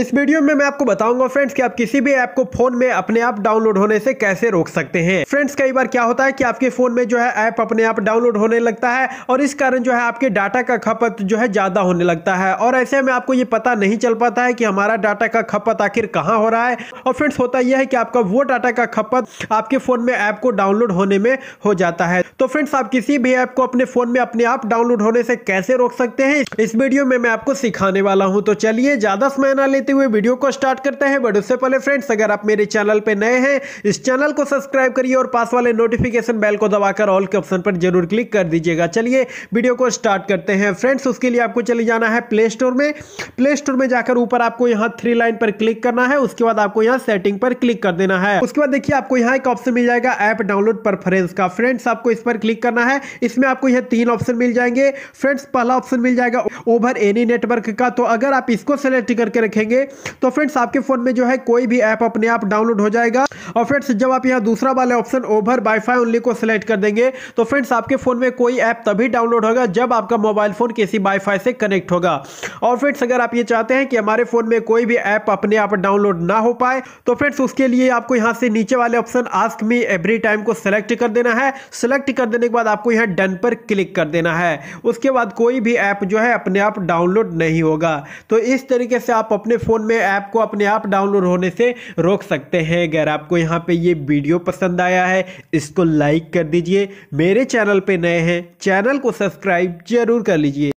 इस वीडियो में मैं आपको बताऊंगा फ्रेंड्स कि आप किसी भी ऐप को फोन में अपने आप डाउनलोड होने से कैसे रोक सकते हैं फ्रेंड्स कई बार क्या होता है कि आपके फोन में जो है ऐप अपने आप डाउनलोड होने लगता है और इस कारण जो है आपके डाटा का खपत जो है ज्यादा होने लगता है और ऐसे में आपको ये पता नहीं चल पाता है कि हमारा डाटा का खपत आखिर कहाँ हो रहा है और फ्रेंड्स होता यह है कि आपका वो डाटा का खपत आपके फोन में ऐप को डाउनलोड होने में हो जाता है तो फ्रेंड्स आप किसी भी ऐप को अपने फोन में अपने आप डाउनलोड होने से कैसे रोक सकते हैं इस वीडियो में मैं आपको सिखाने वाला हूँ तो चलिए ज्यादा समय ना लेते देते हुए वीडियो को स्टार्ट करते हैं बट उससे पहले फ्रेंड्स अगर आप मेरे चैनल पर नए हैं इस चैनल को सब्सक्राइब करिए और पास वाले नोटिफिकेशन बेल को दबाकर ऑल के ऑप्शन पर जरूर क्लिक कर दीजिएगा चलिए वीडियो को स्टार्ट करते हैं फ्रेंड्स उसके लिए आपको चले जाना है प्ले स्टोर में प्ले स्टोर में जाकर ऊपर आपको यहाँ थ्री लाइन पर क्लिक करना है उसके बाद आपको यहाँ सेटिंग पर क्लिक कर देना है उसके बाद देखिए आपको यहाँ एक ऑप्शन मिल जाएगा ऐप डाउनलोड परफरेंस का फ्रेंड्स आपको इस पर क्लिक करना है इसमें आपको यह तीन ऑप्शन मिल जाएंगे फ्रेंड्स पहला ऑप्शन मिल जाएगा ओवर एनी नेटवर्क का तो अगर आप इसको सेलेक्ट करके रखेंगे तो फ्रेंड्स आपके फ़ोन में जो है कोई भी ऐप अपने आप डाउनलोड हो जाएगा और फ्रेंड्स जब आप यहाँ दूसरा वाला ऑप्शन ओवर वाईफाई ओनली को सिलेक्ट कर देंगे तो फ्रेंड्स आपके फ़ोन में कोई ऐप तभी डाउनलोड होगा जब आपका मोबाइल फ़ोन किसी वाईफाई से कनेक्ट होगा और फ्रेंड्स अगर आप ये चाहते हैं कि हमारे फ़ोन में कोई भी ऐप अपने आप डाउनलोड ना हो पाए तो फ्रेंड्स उसके लिए आपको यहाँ से नीचे वाले option ask me every time को सिलेक्ट कर देना है सिलेक्ट कर देने के बाद आपको यहाँ डन पर क्लिक कर देना है उसके बाद कोई भी ऐप जो है अपने अपने आप डाउनलोड नहीं होगा तो इस तरीके से आप अपने फ़ोन में ऐप को अपने आप डाउनलोड होने से रोक सकते हैं अगर आपको यहाँ पे ये वीडियो पसंद आया है इसको लाइक कर दीजिए मेरे चैनल पे नए हैं चैनल को सब्सक्राइब जरूर कर लीजिए